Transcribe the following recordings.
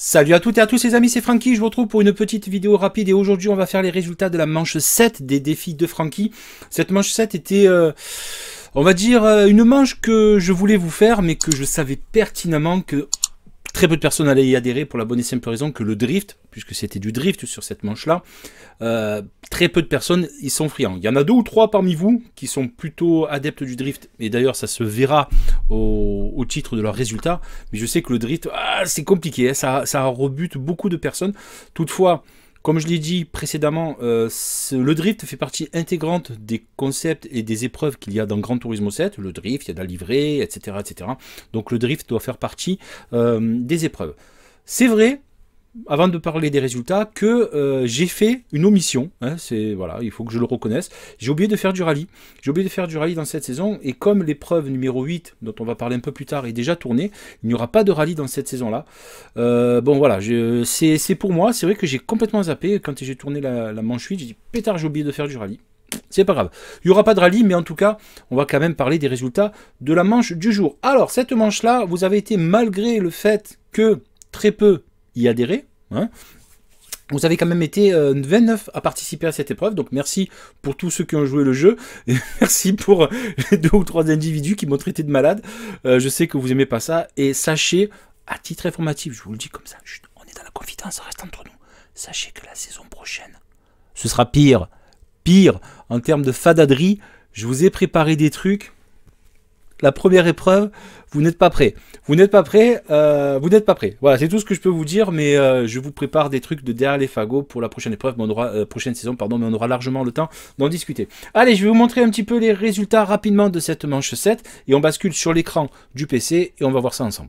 Salut à toutes et à tous les amis, c'est Francky, je vous retrouve pour une petite vidéo rapide et aujourd'hui on va faire les résultats de la manche 7 des défis de Francky. Cette manche 7 était, euh, on va dire, euh, une manche que je voulais vous faire mais que je savais pertinemment que Très peu de personnes allaient y adhérer pour la bonne et simple raison que le drift, puisque c'était du drift sur cette manche-là, euh, très peu de personnes y sont friands. Il y en a deux ou trois parmi vous qui sont plutôt adeptes du drift, et d'ailleurs ça se verra au, titre de leurs résultats, mais je sais que le drift, ah, c'est compliqué, hein, ça, ça rebute beaucoup de personnes. Toutefois, comme je l'ai dit précédemment, euh, le drift fait partie intégrante des concepts et des épreuves qu'il y a dans Grand Turismo 7. Le drift, il y a de la livrée, etc. Donc le drift doit faire partie euh, des épreuves. C'est vrai, avant de parler des résultats, que euh, j'ai fait une omission. Hein, c'est voilà, il faut que je le reconnaisse. J'ai oublié de faire du rallye. J'ai oublié de faire du rallye dans cette saison. Et comme l'épreuve numéro 8, dont on va parler un peu plus tard, est déjà tournée, il n'y aura pas de rallye dans cette saison-là. Euh, bon voilà, c'est pour moi. C'est vrai que j'ai complètement zappé. Quand j'ai tourné la, la manche 8, j'ai dit pétard, j'ai oublié de faire du rallye. C'est pas grave. Il n'y aura pas de rallye, mais en tout cas, on va quand même parler des résultats de la manche du jour. Alors, cette manche-là, vous avez été, malgré le fait que très peu y adhérer. Hein. Vous avez quand même été 29 euh, à participer à cette épreuve, donc merci pour tous ceux qui ont joué le jeu, et merci pour les deux ou trois individus qui m'ont traité de malade. Euh, je sais que vous aimez pas ça, et sachez, à titre informatif, je vous le dis comme ça, on est dans la confidence, ça reste entre nous. Sachez que la saison prochaine, ce sera pire, pire en termes de fadaderie. Je vous ai préparé des trucs la première épreuve, vous n'êtes pas prêt. Vous n'êtes pas prêt, euh, vous n'êtes pas prêt. Voilà, c'est tout ce que je peux vous dire, mais euh, je vous prépare des trucs de derrière les fagots pour la prochaine épreuve, mais euh, prochaine saison, pardon, mais on aura largement le temps d'en discuter. Allez, je vais vous montrer un petit peu les résultats rapidement de cette manche 7, et on bascule sur l'écran du PC, et on va voir ça ensemble.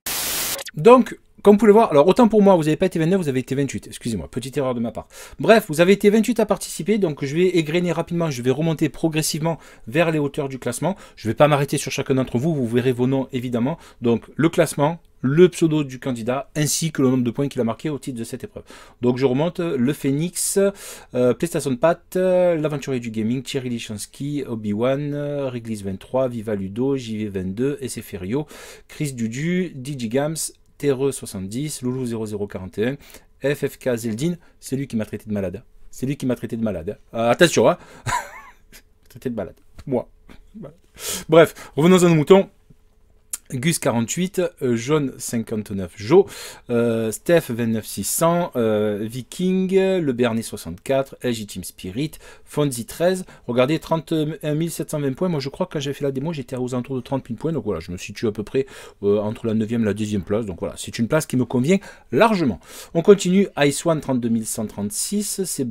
Donc, comme vous pouvez le voir, alors autant pour moi, vous n'avez pas été 29, vous avez été 28. Excusez-moi, petite erreur de ma part. Bref, vous avez été 28 à participer, donc je vais égrener rapidement, je vais remonter progressivement vers les hauteurs du classement. Je ne vais pas m'arrêter sur chacun d'entre vous, vous verrez vos noms évidemment. Donc le classement, le pseudo du candidat, ainsi que le nombre de points qu'il a marqué au titre de cette épreuve. Donc je remonte le Phoenix, euh, PlayStation Pat, euh, l'aventurier du gaming, Thierry Lichansky, Obi-Wan, Riglis 23, Viva Ludo, JV22, SFRio, Chris Dudu, DJ Terreux70, Loulou0041, FFK Zeldin, c'est lui qui m'a traité de malade. C'est lui qui m'a traité de malade. Ah, attention, hein Traité de malade. Moi. Bref, revenons à nos moutons. Gus 48, Jaune 59, Joe, Steph 29600, euh, Viking, Le Bernet 64, LG Team Spirit, Fonzie 13. Regardez, 31 720 points. Moi, je crois que quand j'ai fait la démo, j'étais aux alentours de 30 000 points. Donc voilà, je me situe à peu près euh, entre la 9e et la 10e place. Donc voilà, c'est une place qui me convient largement. On continue, Ice One 32 136, c'est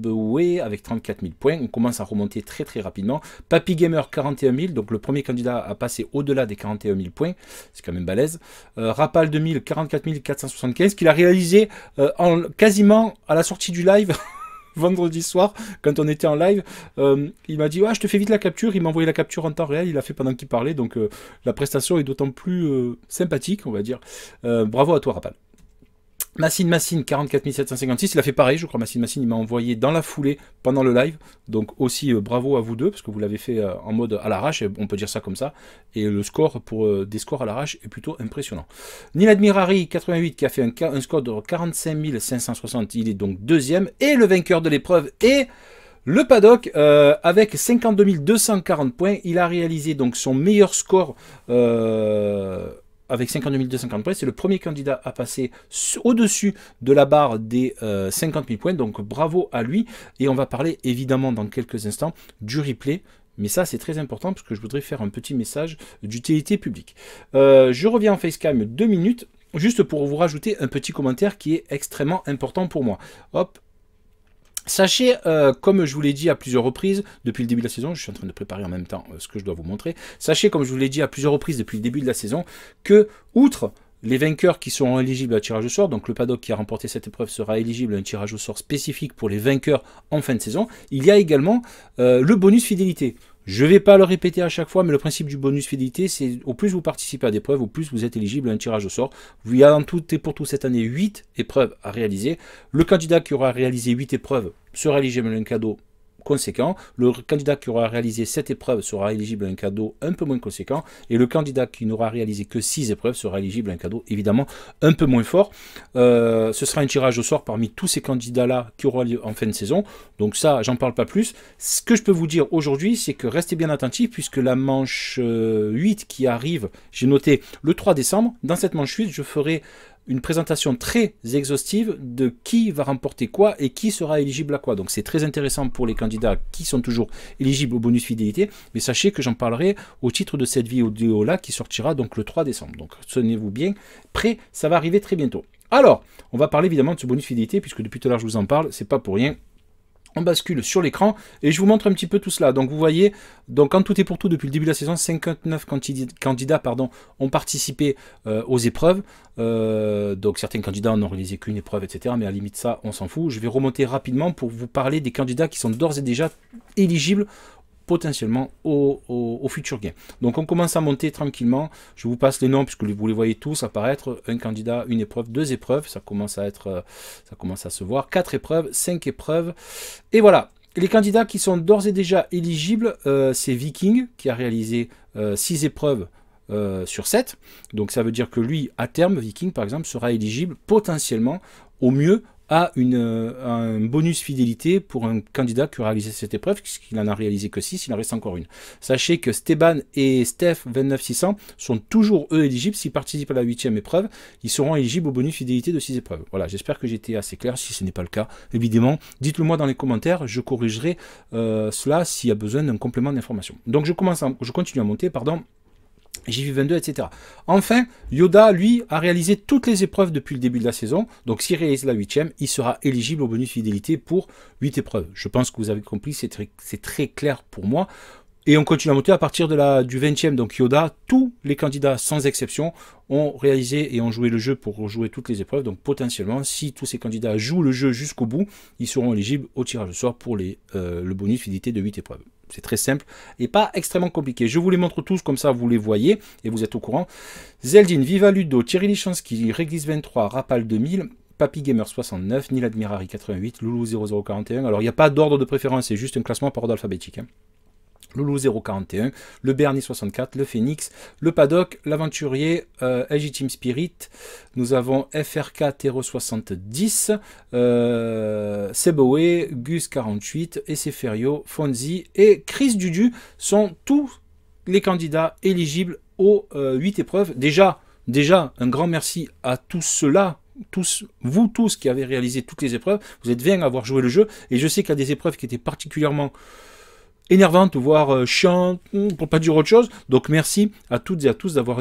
avec 34 000 points. On commence à remonter très très rapidement. Papy Gamer 41 000, donc le premier candidat à passer au-delà des 41 000 points c'est quand même balèze. Euh, Rapal 2000, 475, qu'il a réalisé euh, en, quasiment à la sortie du live. vendredi soir, quand on était en live, euh, il m'a dit je te fais vite la capture. Il m'a envoyé la capture en temps réel. Il l'a fait pendant qu'il parlait, donc la prestation est d'autant plus sympathique, on va dire. bravo à toi, Rapal. Massine Massine 756, il a fait pareil, je crois. Massine Massine, il m'a envoyé dans la foulée pendant le live. Donc aussi euh, bravo à vous deux parce que vous l'avez fait euh, en mode à l'arrache, on peut dire ça comme ça. Et le score pour euh, des scores à l'arrache est plutôt impressionnant. Neil Admirari 88 qui a fait un, score de 45 560, il est donc deuxième et le vainqueur de l'épreuve est le paddock, avec 52 240 points, il a réalisé donc son meilleur score avec 52 250 points, c'est le premier candidat à passer au-dessus de la barre des 50 euh, 000 points. Donc bravo à lui. Et on va parler évidemment dans quelques instants du replay. Mais ça, c'est très important parce que je voudrais faire un petit message d'utilité publique. Euh, je reviens en facecam deux minutes, juste pour vous rajouter un petit commentaire qui est extrêmement important pour moi. Hop, Sachez, euh, comme je vous l'ai dit à plusieurs reprises depuis le début de la saison, je suis en train de préparer en même temps euh, ce que je dois vous montrer, sachez, comme je vous l'ai dit à plusieurs reprises depuis le début de la saison, que, outre les vainqueurs qui seront éligibles à un tirage au sort, donc le paddock qui a remporté cette épreuve sera éligible à un tirage au sort spécifique pour les vainqueurs en fin de saison, il y a également euh, le bonus fidélité. Je ne vais pas le répéter à chaque fois, mais le principe du bonus fidélité, c'est au plus vous participez à des preuves, au plus vous êtes éligible à un tirage au sort. Il y a en tout et pour tout cette année 8 épreuves à réaliser. Le candidat qui aura réalisé 8 épreuves sera éligible à un cadeau conséquent. Le candidat qui aura réalisé 7 épreuves sera éligible à un cadeau un peu moins conséquent. Et le candidat qui n'aura réalisé que 6 épreuves sera éligible à un cadeau évidemment un peu moins fort. Euh, ce sera un tirage au sort parmi tous ces candidats-là qui aura lieu en fin de saison. Donc ça, j'en parle pas plus. Ce que je peux vous dire aujourd'hui, c'est que restez bien attentifs puisque la manche 8 euh, qui arrive, j'ai noté le 3 décembre, dans cette manche 8, je ferai une présentation très exhaustive de qui va remporter quoi et qui sera éligible à quoi. Donc c'est très intéressant pour les candidats qui sont toujours éligibles au bonus fidélité, mais sachez que j'en parlerai au titre de cette vidéo-là qui sortira donc le 3 décembre. Donc tenez-vous bien prêt, ça va arriver très bientôt. Alors, on va parler évidemment de ce bonus fidélité, puisque depuis tout à l'heure je vous en parle, c'est pas pour rien, bascule sur l'écran et je vous montre un petit peu tout cela. Donc vous voyez, donc en tout et pour tout, depuis le début de la saison, 59 candidats pardon, ont participé euh, aux épreuves. Euh, donc certains candidats n'ont réalisé qu'une épreuve, etc. Mais à limite ça, on s'en fout. Je vais remonter rapidement pour vous parler des candidats qui sont d'ores et déjà éligibles potentiellement au, futur gain. Donc on commence à monter tranquillement. Je vous passe les noms puisque vous les voyez tous apparaître. Un candidat, une épreuve, deux épreuves. Ça commence à être, euh, ça commence à se voir. Quatre épreuves, cinq épreuves. Et voilà. Les candidats qui sont d'ores et déjà éligibles, euh, c'est Viking qui a réalisé euh, six épreuves sur 7. Donc ça veut dire que lui, à terme, Viking par exemple, sera éligible potentiellement au mieux à, euh, un bonus fidélité pour un candidat qui a réalisé cette épreuve, puisqu'il n'en a réalisé que 6, il en reste encore une. Sachez que Stéban et Steph 29600 sont toujours eux éligibles. S'ils participent à la huitième épreuve, ils seront éligibles au bonus fidélité de 6 épreuves. Voilà, j'espère que j'étais assez clair. Si ce n'est pas le cas, évidemment, dites-le moi dans les commentaires, je corrigerai euh, cela s'il y a besoin d'un complément d'information. Donc je, commence je continue à monter, pardon. JV22, etc. Enfin, Yoda, lui, a réalisé toutes les épreuves depuis le début de la saison. Donc, s'il réalise la huitième, il sera éligible au bonus fidélité pour 8 épreuves. Je pense que vous avez compris, c'est très, clair pour moi. Et on continue à monter à partir de la, du 20e. Donc, Yoda, tous les candidats, sans exception, ont réalisé et ont joué le jeu pour jouer toutes les épreuves. Donc, potentiellement, si tous ces candidats jouent le jeu jusqu'au bout, ils seront éligibles au tirage de soir pour les, euh, le bonus fidélité de 8 épreuves. C'est très simple et pas extrêmement compliqué. Je vous les montre tous, comme ça vous les voyez et vous êtes au courant. Zeldin, Viva Ludo, Thierry Lichansky, regis 23, Rapal 2000, Papy Gamer 69, Niladmirari 88, Loulou 0041. Alors il n'y a pas d'ordre de préférence, c'est juste un classement par ordre alphabétique. Hein le 041, le Bernie 64, le Phoenix, le Paddock, l'Aventurier, euh, Spirit, nous avons FRK tero 70, Gus 48, Esseferio, Fonzi et Chris Dudu sont tous les candidats éligibles aux 8 euh, épreuves. Déjà, déjà, un grand merci à tous ceux-là tous, vous tous qui avez réalisé toutes les épreuves, vous êtes bien à avoir joué le jeu, et je sais qu'il y a des épreuves qui étaient particulièrement énervante, voire euh, chiante, hmm, pour pas dire autre chose. Donc merci à toutes et à tous d'avoir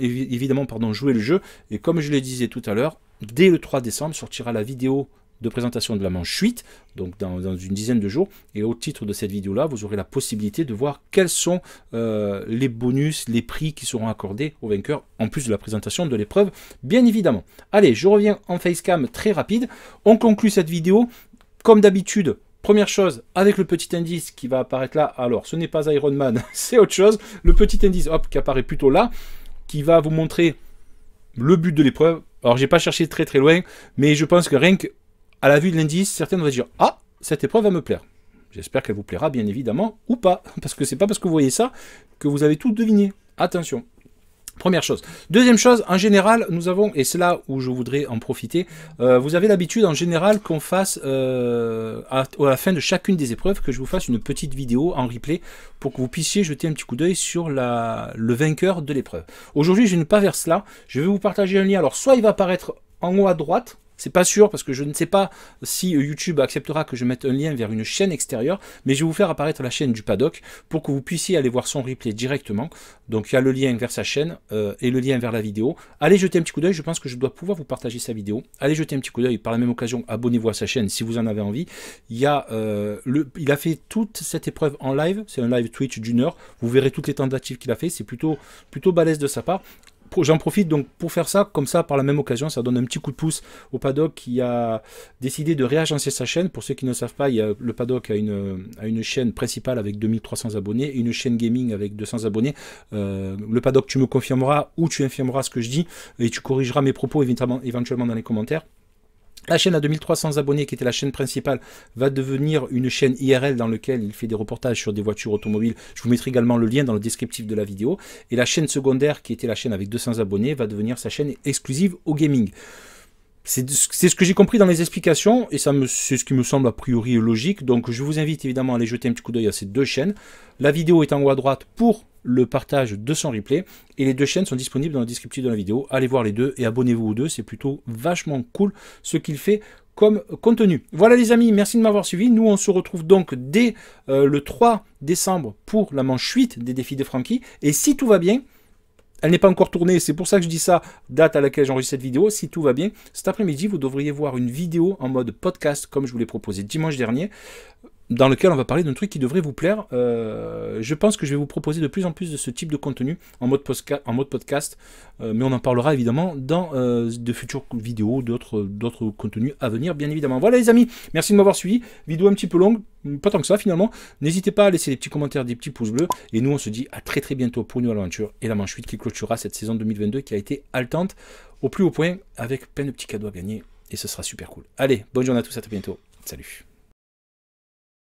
évidemment joué le jeu. Et comme je le disais tout à l'heure, dès le 3 décembre sortira la vidéo de présentation de la manche 8, donc dans, une dizaine de jours. Et au titre de cette vidéo-là, vous aurez la possibilité de voir quels sont euh, les bonus, les prix qui seront accordés aux vainqueurs, en plus de la présentation de l'épreuve, bien évidemment. Allez, je reviens en facecam très rapide. On conclut cette vidéo. Comme d'habitude, Première chose, avec le petit indice qui va apparaître là, alors ce n'est pas Iron Man, c'est autre chose, le petit indice hop, qui apparaît plutôt là, qui va vous montrer le but de l'épreuve. Alors j'ai pas cherché très très loin, mais je pense que rien qu'à la vue de l'indice, certains vont dire « Ah, cette épreuve va me plaire ». J'espère qu'elle vous plaira bien évidemment, ou pas, parce que c'est pas parce que vous voyez ça que vous avez tout deviné. Attention Première chose. Deuxième chose, en général, nous avons, et c'est là où je voudrais en profiter, euh, vous avez l'habitude en général qu'on fasse, euh, à, la fin de chacune des épreuves, que je vous fasse une petite vidéo en replay pour que vous puissiez jeter un petit coup d'œil sur le vainqueur de l'épreuve. Aujourd'hui, je ne vais pas vers cela. Je vais vous partager un lien. Alors, soit il va apparaître en haut à droite, c'est pas sûr parce que je ne sais pas si euh, YouTube acceptera que je mette un lien vers une chaîne extérieure, mais je vais vous faire apparaître la chaîne du paddock pour que vous puissiez aller voir son replay directement. Donc il y a le lien vers sa chaîne euh, et le lien vers la vidéo. Allez jeter un petit coup d'œil, je pense que je dois pouvoir vous partager sa vidéo. Allez jeter un petit coup d'œil, par la même occasion, abonnez-vous à sa chaîne si vous en avez envie. Il, a, euh, il a fait toute cette épreuve en live, c'est un live Twitch d'une heure. Vous verrez toutes les tentatives qu'il a fait, c'est plutôt, plutôt balèze de sa part j'en profite donc pour faire ça, comme ça, par la même occasion, ça donne un petit coup de pouce au Paddock qui a décidé de réagencer sa chaîne. Pour ceux qui ne savent pas, il y a, le Paddock a une, une chaîne principale avec 2300 abonnés et une chaîne gaming avec 200 abonnés. Euh, le Paddock, tu me confirmeras ou tu infirmeras ce que je dis et tu corrigeras mes propos éventuellement dans les commentaires. La chaîne à 2300 abonnés, qui était la chaîne principale, va devenir une chaîne IRL dans laquelle il fait des reportages sur des voitures automobiles. Je vous mettrai également le lien dans le descriptif de la vidéo. Et la chaîne secondaire, qui était la chaîne avec 200 abonnés, va devenir sa chaîne exclusive au gaming. C'est ce que j'ai compris dans les explications et ça c'est ce qui me semble a priori logique. Donc je vous invite évidemment à aller jeter un petit coup d'œil à ces deux chaînes. La vidéo est en haut à droite pour le partage de son replay. Et les deux chaînes sont disponibles dans la description de la vidéo. Allez voir les deux et abonnez-vous aux deux. C'est plutôt vachement cool ce qu'il fait comme contenu. Voilà les amis, merci de m'avoir suivi. Nous, on se retrouve donc dès euh, le 3 décembre pour la manche 8 des défis de Frankie. Et si tout va bien, elle n'est pas encore tournée, c'est pour ça que je dis ça, date à laquelle j'enregistre cette vidéo. Si tout va bien, cet après-midi, vous devriez voir une vidéo en mode podcast comme je vous l'ai proposé dimanche dernier dans lequel on va parler d'un truc qui devrait vous plaire. Euh, je pense que je vais vous proposer de plus en plus de ce type de contenu en mode, podcast, euh, mais on en parlera évidemment dans euh, de futures vidéos, d'autres contenus à venir, bien évidemment. Voilà les amis, merci de m'avoir suivi. Vidéo un petit peu longue, pas tant que ça finalement. N'hésitez pas à laisser des petits commentaires, des petits pouces bleus, et nous on se dit à très très bientôt pour une nouvelle aventure et la manche 8 qui clôturera cette saison 2022 qui a été haletante au plus haut point avec plein de petits cadeaux à gagner, et ce sera super cool. Allez, bonne journée à tous, à très bientôt. Salut